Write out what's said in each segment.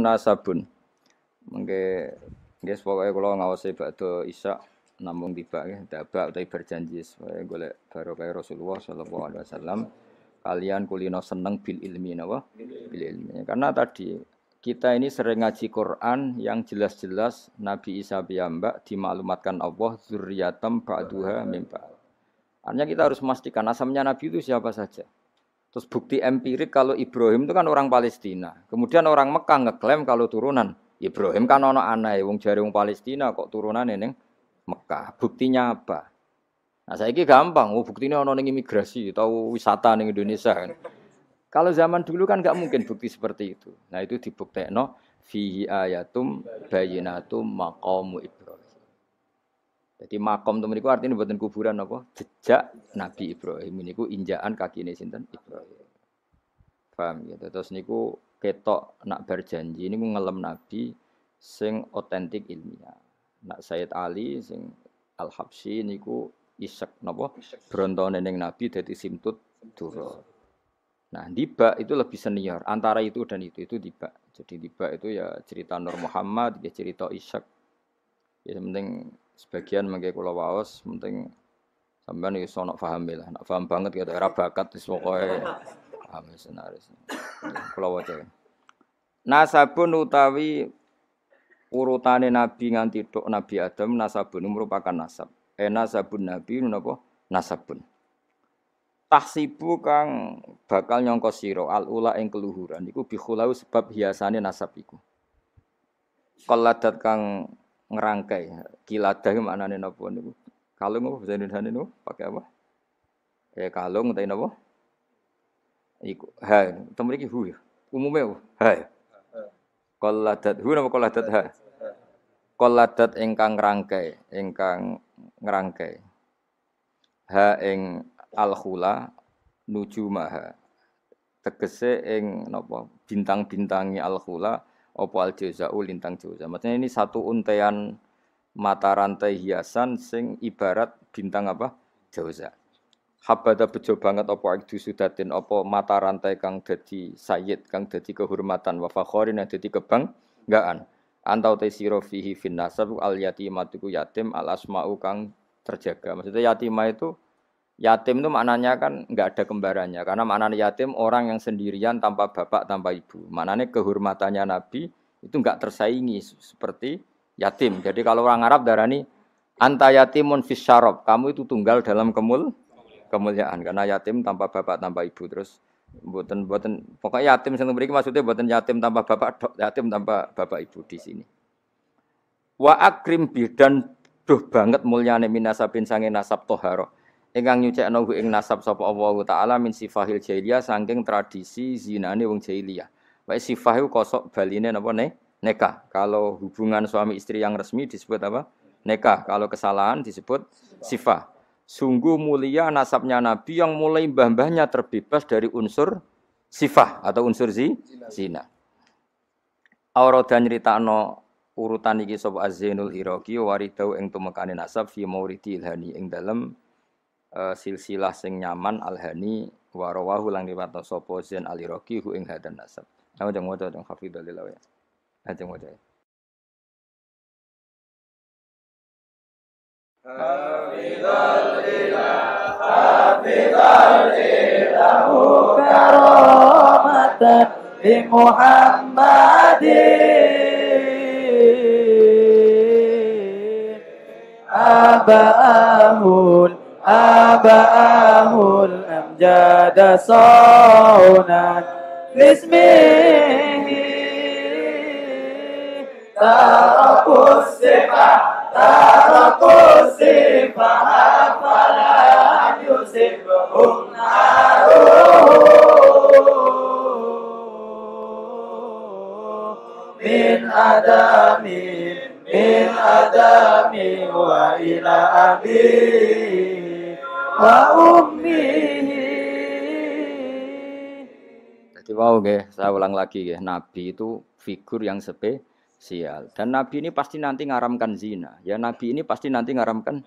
nasabun. Mengke nggih pokoke kula ngawasi badhe Isya namung tiba nggih tiba utawi berjanji supaya golek barokah Rasulullah sallallahu alaihi wasallam kalian kulino seneng bil ilmi napa bil ilmi karena tadi kita ini sering ngaji Quran yang jelas-jelas Nabi Isa piyambak dimaklumatkan Allah zuriyatam ba'duha mimba. Artinya kita harus memastikan asamnya Nabi itu siapa saja. Terus bukti empirik kalau Ibrahim itu kan orang Palestina. Kemudian orang Mekah ngeklaim kalau turunan Ibrahim kan ono aneh wong jari wong Palestina kok turunan ini Mekah. Buktinya apa? Nah saya ini gampang. Oh buktinya ono ning imigrasi atau wisata di Indonesia kan. Kalau zaman dulu kan nggak mungkin bukti seperti itu. Nah itu dibuktikan no, fihi ayatum bayinatum maqamu Ibrahim. Jadi makom temen iku artinya buatan kuburan apa? Jejak Nabi Ibrahim niku injaan ini sinten Ibrahim. Paham ya. Terus niku ketok nak berjanji ini ngelem Nabi sing otentik ilmiah. Nak Sayyid Ali sing Al Habsyi niku isek napa brontone neneng Nabi dadi simtut dura. Nah, dibak itu lebih senior antara itu dan itu itu dibak. Jadi dibak itu ya cerita Nur Muhammad, ya cerita Ishak. Ya penting sebagian mengke kula waos penting sampean iso nak pahami e lah nak paham banget ya daerah bakat wis pokoke paham e senaris kula waca nasabun utawi urutane nabi nganti tok nabi adam nasabun merupakan nasab eh nasabun nabi napa nasabun tahsibu kang bakal nyongko siro al ula ing keluhuran iku bikhulau sebab hiasane nasab iku kaladat kang ngerangkai kiladah mana nih nopo kalung apa bisa nih nih pakai apa Ya eh, kalung tadi nopo iku Ha. temen lagi hu ya umumnya hai kaladat hu nopo kaladat hai kaladat engkang ngerangkai engkang ngerangkai ha ing al khula nuju maha tegese ing napa bintang-bintangi al khula opo al juza'u lintang jauza. Maksudnya ini satu untean mata rantai hiasan sing ibarat bintang apa? Jauza. Habada bejo banget opo ikdu sudatin opo mata rantai kang dadi sayyid kang dadi kehormatan wa fakhorin yang dadi kebanggaan. Antau te siro fihi fin nasab al yatimatiku yatim al asma'u kang terjaga. Maksudnya yatimah itu Yatim itu maknanya kan nggak ada kembarannya, karena maknanya yatim orang yang sendirian tanpa bapak tanpa ibu. Maknanya kehormatannya Nabi itu nggak tersaingi seperti yatim. Jadi kalau orang Arab darah ini anta yatimun fisyarab, kamu itu tunggal dalam kemul kemuliaan karena yatim tanpa bapak tanpa ibu terus buatan buatan pokoknya yatim yang beri maksudnya buatan yatim tanpa bapak yatim tanpa bapak ibu di sini. Wa akrim bidan duh banget mulyane minasabin sange nasab toharok ingkang nyucekno hu ing nasab sapa Allah taala min sifahil jahiliyah saking tradisi zinane wong jahiliyah. Wae sifah iku kosok baline napa ne? neka. Kalau hubungan suami istri yang resmi disebut apa? neka. Kalau kesalahan disebut sifah. Sungguh mulia nasabnya Nabi yang mulai mbah-mbahnya terbebas dari unsur sifah atau unsur zi, zina. Aurada nyritakno urutan iki sapa Azinul zainul Iraqi waridau eng tumekane nasab fi mauridi ilhani eng dalem silsilah sing nyaman alhani warawahu lang liwat sapa Zain Ali Roki hu ing hadan nasab. Aku jeng waca jeng hafidhillah ya. Ajeng di Muhammadin abahul آباءه الأمجاد صونا باسمه تركوا السفة تركوا السفة فلا يصبهم ناره من أدم من أدم وإلى أبيه وأمه Jadi wow, gak saya ulang lagi gak. Nabi itu figur yang spesial dan Nabi ini pasti nanti ngaramkan zina. Ya Nabi ini pasti nanti ngaramkan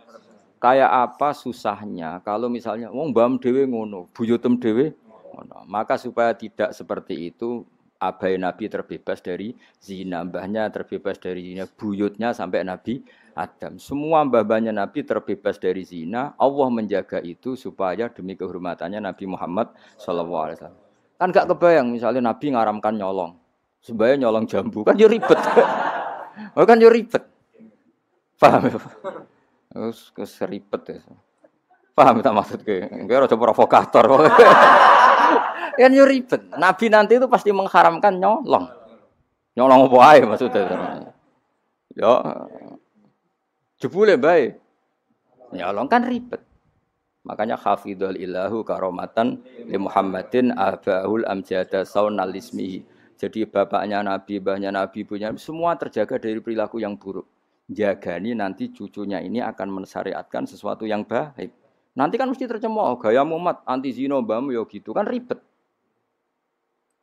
kayak apa susahnya kalau misalnya wong bam dewe ngono, buyutem dewe ngono. Maka supaya tidak seperti itu abai Nabi terbebas dari zina, mbahnya terbebas dari zina, buyutnya sampai Nabi Adam. Semua mbah-mbahnya Nabi terbebas dari zina. Allah menjaga itu supaya demi kehormatannya Nabi Muhammad SAW. Kan gak kebayang misalnya Nabi ngaramkan nyolong, sebaya nyolong jambu kan ya ribet. oh kan ya ribet. Paham ya? Terus keseripet ya. Paham tak maksudnya? Gue rada provokator. kan yo ribet. Nabi nanti itu pasti mengharamkan nyolong. Nyolong apa ae maksudnya. Yo. Jebule bae. Nyolong kan ribet. Makanya hafidhul ilahu karomatan li Muhammadin abahul amjada saunal ismihi. Jadi bapaknya Nabi, bahnya Nabi, punya semua terjaga dari perilaku yang buruk. Jagani nanti cucunya ini akan mensyariatkan sesuatu yang baik. Nanti kan mesti tercemooh, oh, gayamu mat anti zino, mbahmu yo ya gitu kan ribet.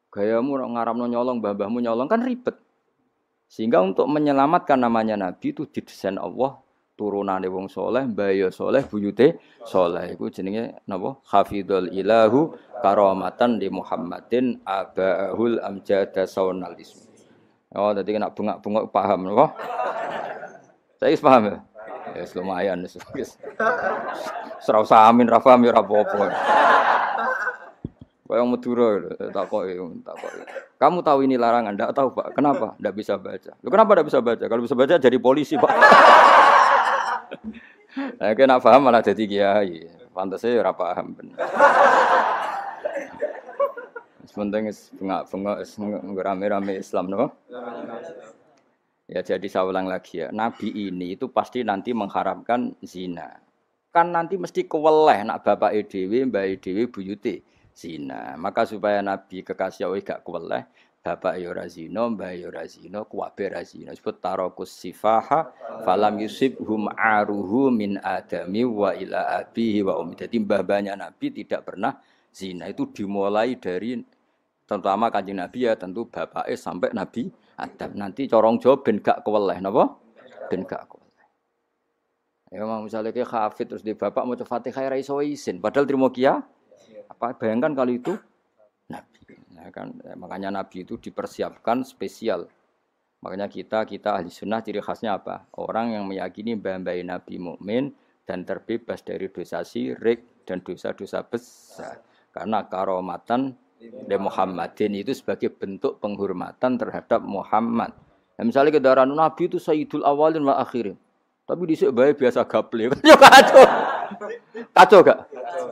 Gayamu ngaramno nyolong mbah-mbahmu nyolong kan ribet. Sehingga untuk menyelamatkan namanya nabi itu didesain Allah turunane wong soleh, mbaya soleh, buyute soleh. Iku jenenge napa? Hafidul ilahu karomatan di Muhammadin abahul amjada saunalis. Oh, tadi kena bengak-bengok paham napa? Saya paham ya? Ya yes, lumayan wis. Serau samin ra paham ya kau apa-apa. Kaya Madura tak kok eh, tak kok. Kamu tahu ini larangan? Enggak tahu, Pak. Kenapa? Enggak bisa baca. Lu kenapa enggak bisa baca? Kalau bisa baca jadi polisi, Pak. Nah, kena paham malah jadi kiai. Pantas saya ora paham bener. Sementing pengak-pengak rame-rame Islam, no? Ya jadi saya ulang lagi ya, Nabi ini itu pasti nanti mengharamkan zina. Kan nanti mesti keweleh nak bapak EDW, mbak EDW, buyute zina. Maka supaya Nabi kekasih Allah gak keweleh, bapak yora ya zino, mbak yora ya zino, kuwabe Razino. Sebut tarokus sifaha, falam yusib hum aruhu min adami wa ila abihi wa umi. Jadi mbah banyak Nabi tidak pernah zina. Itu dimulai dari terutama kanji Nabi ya tentu bapaknya sampai Nabi adab. Nanti corong Jawa ben gak keweleh napa? Ben gak keweleh. Ya memang misalnya kayak hafid terus di bapak mau Fatihah ya raiso izin, padahal terima kia. Apa bayangkan kalau itu nabi. Nah, kan ya, makanya nabi itu dipersiapkan spesial. Makanya kita kita ahli sunnah ciri khasnya apa? Orang yang meyakini mbah nabi mukmin dan terbebas dari dosa syirik dan dosa-dosa besar. Karena karomatan li iya. Muhammadin itu sebagai bentuk penghormatan terhadap Muhammad. Nah, misalnya darah Nabi itu Sayyidul Awalin wa Akhirin. Tapi di baik biasa gaple. Yo kacau. Kacau gak?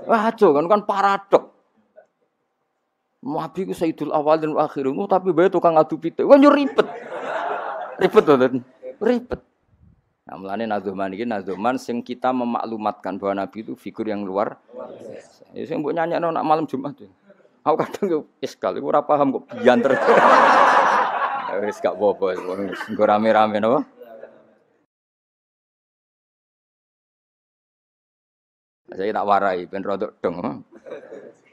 Kacau kan kan paradok. Nabi itu Sayyidul Awalin wa Akhirin, oh, tapi baik tukang adu pitik. Kan yo ribet. Ribet to, Ribet. Nah, mulane nazuman iki nazuman sing kita memaklumatkan bahwa Nabi itu figur yang luar. Ya sing mbok nyanyakno nak malam Jumat. Ya. Aku kadang yo wis kali ora paham kok terus. Ya wis gak apa-apa, engko rame-rame napa? Saya tak warai, ben rodok dong.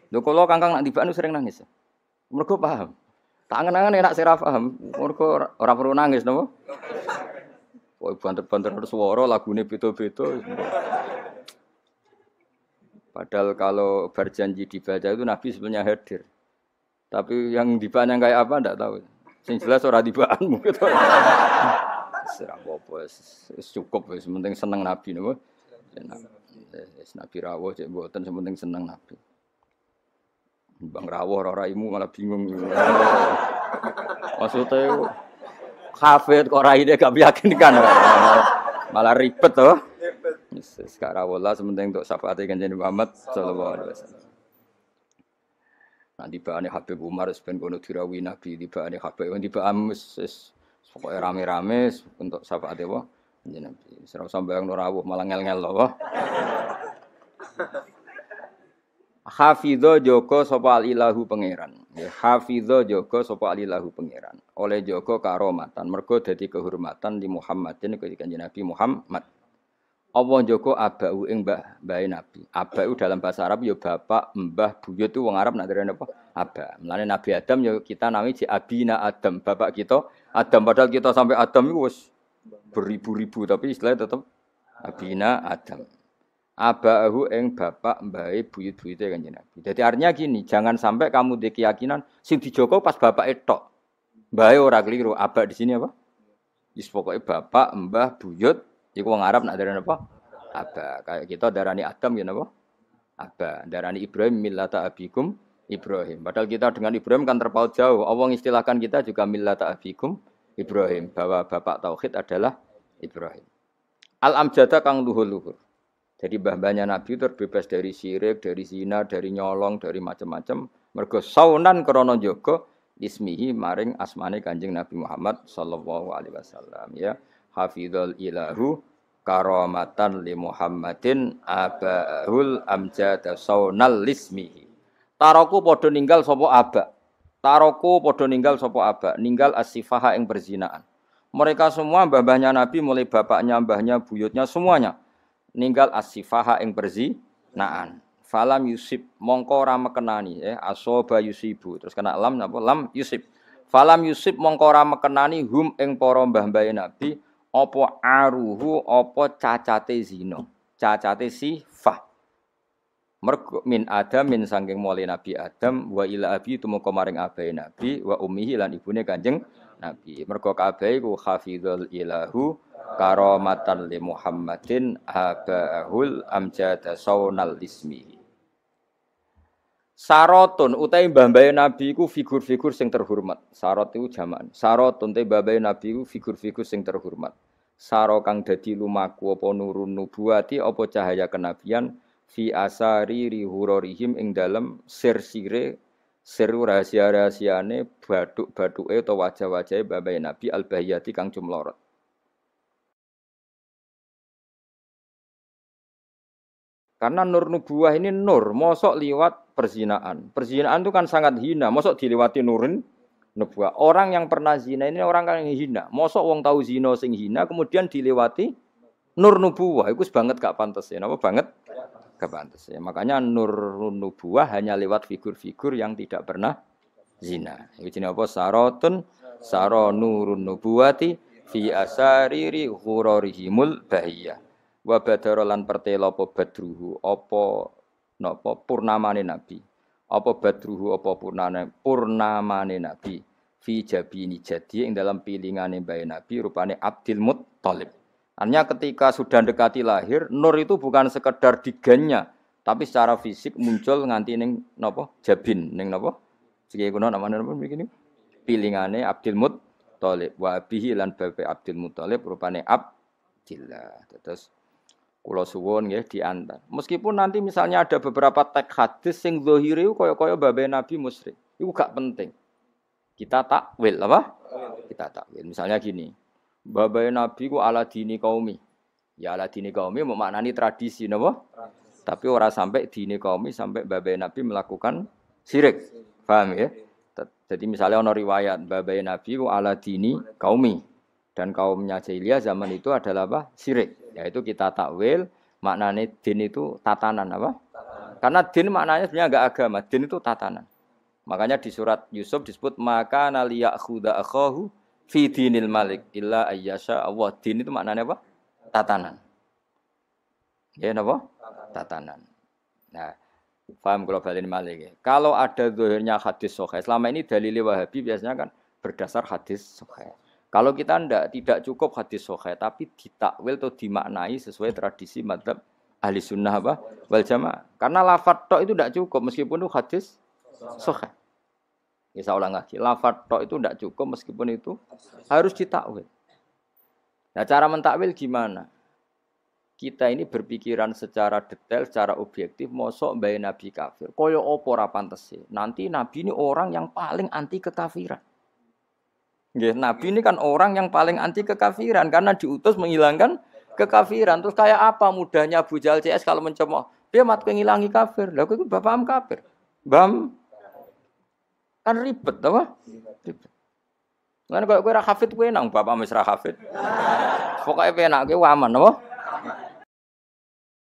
Lho kalau kangkang nak tiba sering nangis. Mergo paham. Tak angen enak sira paham. Mergo ora perlu nangis napa? Kok banter-banter suara lagune beda-beda. Padahal kalau berjanji dibaca itu Nabi sebenarnya hadir. Tapi yang dibahas yang kayak apa tidak tahu. Sing jelas ora dibahas mungkin. Serah apa cukup wis penting seneng Nabi napa. Ya, ya, Nabi rawuh cek mboten penting seneng Nabi. Bang rawuh ora imu malah bingung. Maksudnya kafir, kok ide gak kan. Malah ribet toh. Sekarang wala sementing untuk syafaatnya kanjeng Muhammad sallallahu alaihi wasallam. Nah tibaane Habib Umar sebenarnya kono dirawi Nabi tibaane Habib tiba amus pokoknya rame-rame untuk syafaatnya wa kanjeng Nabi. Serau yang nurawu malah ngel-ngel wah. Hafidho Joko sapa alilahu pangeran. Ya, Hafidho Joko sapa alilahu pangeran. Oleh Joko karomatan mergo dari kehormatan di Muhammadin ketika Nabi Muhammad. Allah Joko abau ing mbah mbah Nabi. Abau dalam bahasa Arab ya bapak, mbah, buyut itu wong Arab nak derene apa? Aba. Mulane Nabi Adam ya kita nami si abina Adam, bapak kita Adam padahal kita sampai Adam itu wis beribu-ribu tapi istilahnya tetap abina Adam. Abahu ing bapak mbahe buyut-buyute kan Nabi. Jadi artinya gini, jangan sampai kamu di keyakinan sing Joko pas bapak etok. Mbahe ora keliru, abak di sini apa? Wis bapak, mbah, buyut Iku wong Arab nak darani apa? Aba. Kayak kita darani Adam ya napa? Aba. Darani Ibrahim millata abikum Ibrahim. Padahal kita dengan Ibrahim kan terpaut jauh. Allah istilahkan kita juga millata abikum Ibrahim bahwa bapak tauhid adalah Ibrahim. Al amjada kang luhur-luhur. Jadi bahannya Nabi terbebas dari syirik, dari zina, dari nyolong, dari macam-macam. Mergo saunan krono Joko. ismihi maring asmane kanjeng Nabi Muhammad sallallahu alaihi wasallam ya hafidhul ilahu karamatan li Muhammadin abahul amjada saunal lismihi. Taroku podo ninggal sopo abah. Taroku podo ninggal sopo abah. Ninggal asifaha yang berzinaan. Mereka semua mbah-mbahnya Nabi mulai bapaknya, mbahnya, buyutnya semuanya ninggal asifaha yang berzinaan. Falam yusib mongko ora kenani eh asoba yusibu terus kena lam apa lam yusib Falam yusib mongko ora kenani hum ing para mbah-mbahe Nabi apa aruhu apa cacate zina cacate sifah mergo min adam min saking mulai nabi adam wa ila abi tumeka maring abai nabi wa ummihi lan ibune kanjeng nabi mergo kabeh iku hafizul ilahu karomatan li muhammadin habahul amjad saunal ismihi Sarotun utai mbambai nabi ku figur-figur sing terhormat. Sarot itu jaman. Sarotun utai mbambai nabi ku figur-figur sing terhormat. Saro kang dadi lumaku apa nurun nubuati apa cahaya kenabian fi asari rihurorihim ing dalem sir sire seru rahasia-rahasiane baduk-baduke atau wajah-wajahe mbambai nabi al-bahiyati kang jumlorot. Karena nur nubuah ini nur, mosok liwat perzinaan. Perzinaan itu kan sangat hina. Mosok dilewati nurin nubuah Orang yang pernah zina ini orang yang hina. Mosok wong tahu zina sing hina kemudian dilewati nur nubuah. Itu banget gak pantas ya. Napa banget? Gak pantas ya. Makanya nur nubuah hanya lewat figur-figur yang tidak pernah zina. Itu jenis apa? Sarotun saro nurun nubuwati fi asariri ghurarihimul bahiyah. Wa badara lan pertela apa badruhu apa nopo purnamane nabi apa badruhu apa purnane purnamane nabi fi jabini jadi yang dalam pilingane bayi nabi rupane abdil muttalib artinya ketika sudah dekati lahir nur itu bukan sekedar digannya tapi secara fisik muncul nganti ning nopo jabin ning nopo segi kuno namanya nopo begini pilingane abdil muttalib wa abihi lan bapak Abdul muttalib rupane abdillah terus Kulo suwon ya diantar. Meskipun nanti misalnya ada beberapa teks hadis sing u koyo koyo babe Nabi musri, itu gak penting. Kita tak takwil apa? Kita tak takwil. Misalnya gini. Babai Nabi ku ala dini kaumi. Ya ala dini kaumi memaknani tradisi napa? Tapi ora sampai dini kaumi sampai babai Nabi melakukan sirik, Paham ya? Jadi misalnya ono riwayat babai Nabi ku ala dini kaumi dan kaumnya jahiliyah zaman itu adalah apa? Sirik yaitu kita takwil maknanya din itu tatanan apa? Tatanan. Karena din maknanya sebenarnya enggak agama, din itu tatanan. Makanya di surat Yusuf disebut maka naliya khuda akhahu fi dinil malik illa ayyasha Allah. Din itu maknanya apa? Tatanan. Ya apa? Tatanan. Nah, paham kalau balin malik. Ya? Kalau ada zuhirnya hadis sahih, selama ini dalil Wahabi biasanya kan berdasar hadis sahih. Kalau kita ndak tidak cukup hadis sahih tapi ditakwil atau dimaknai sesuai tradisi madzhab ahli sunnah apa wal jamaah. Karena lafat tok itu tidak cukup meskipun itu hadis sahih. Ya saya ulang lagi, lafat tok itu tidak cukup meskipun itu harus ditakwil. Nah cara mentakwil gimana? Kita ini berpikiran secara detail, secara objektif, mosok bayi Nabi kafir. Koyo opo sih. Nanti Nabi ini orang yang paling anti kekafiran nabi ini kan orang yang paling anti kekafiran karena diutus menghilangkan kekafiran. Terus kayak apa mudahnya Abu Jahal CS kalau mencemooh? Dia mati menghilangi kafir. Lah itu bapak am kafir. Bam kan ribet apa? Ribet. Kan kalau kowe ra hafid kowe nang bapak mesra hafid. Pokoke penak kowe aman apa?